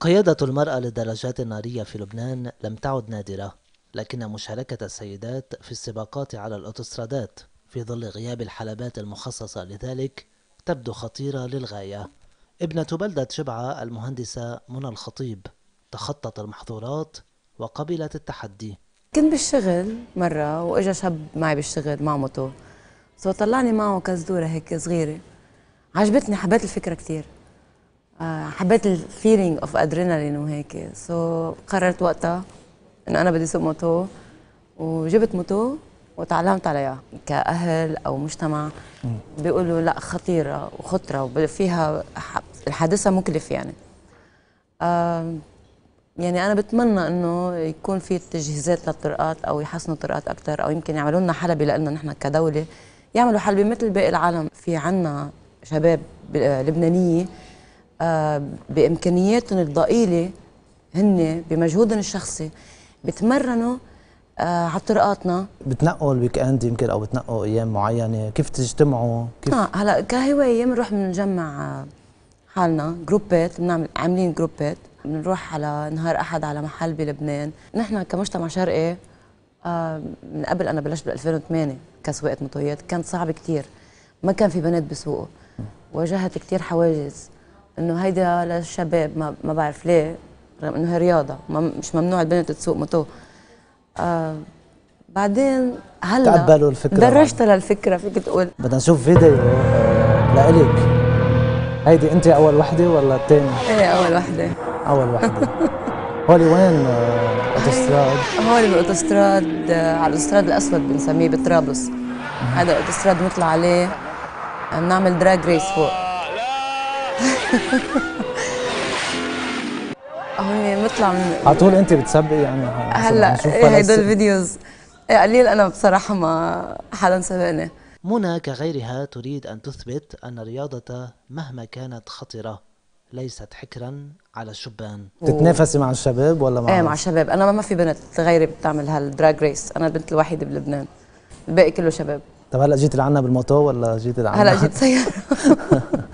قيادة المرأة للدراجات النارية في لبنان لم تعد نادرة، لكن مشاركة السيدات في السباقات على الأوتوسترادات في ظل غياب الحلبات المخصصة لذلك تبدو خطيرة للغاية. ابنة بلدة شبعة المهندسة منى الخطيب تخطت المحظورات وقبلت التحدي. كنت بالشغل مرة وإجا شاب معي بالشغل مع سو طلعني معه كزدورة هيك صغيرة. عجبتني حبيت الفكرة كثير. آه، حبيت الفيلينج اوف ادرينالين وهيك سو so قررت وقتها انه انا بدي اسوق موتو وجبت موتو وتعلمت عليها كاهل او مجتمع بيقولوا لا خطيره وخطره وفيها الحادثه مكلف يعني يعني انا بتمنى انه يكون في تجهيزات للطرقات او يحسنوا الطرقات اكثر او يمكن يعملوا لنا حلبه لنا نحن كدوله يعملوا حلبه مثل باقي العالم في عنا شباب آه، لبنانيه آه، بامكانياتهم الضئيله هن بمجهودهم الشخصي بتمرنوا آه، على طرقاتنا بتنقوا الويك اند يمكن او بتنقوا ايام معينه كيف تجتمعوا كيف اه هلا كهوايه بنروح بنجمع آه، حالنا جروبات بنعمل عاملين جروبات بنروح على نهار احد على محل بلبنان نحن كمجتمع شرقي آه من قبل انا بلشت بال 2008 كسواقه مطويات كانت صعبه كثير ما كان في بنات بيسوقوا واجهت كثير حواجز انه هيدا للشباب ما, ما بعرف ليه رغم انه هي رياضه مش ممنوع البنت تسوق موتو آه بعدين هلا تقبلوا الفكره درجتها للفكره فيك تقول بدنا نشوف فيديو آه، لإلك هيدي انت اول وحده ولا الثانيه؟ ايه اول وحده اول وحده هولي وين آه، اوتوستراد؟ هولي بالاوتوستراد آه، على الاوتوستراد الاسود بنسميه بطرابلس هذا الاوتوستراد بنطلع عليه بنعمل دراج ريس فوق هون يعني مطلع من على طول انت بتسبقي يعني هلا إيه، هيدا الفيديوز إيه، قليل انا بصراحه ما حدا سبقني منى كغيرها تريد ان تثبت ان الرياضه مهما كانت خطره ليست حكرا على الشبان بتتنافسي مع الشباب ولا مع ايه مع الشباب انا ما في بنت غيري بتعمل هالدراج ريس انا البنت الوحيده بلبنان الباقي كله شباب طب هلا جيت لعنا بالموتو ولا جيت لعنا هلا جيت سياره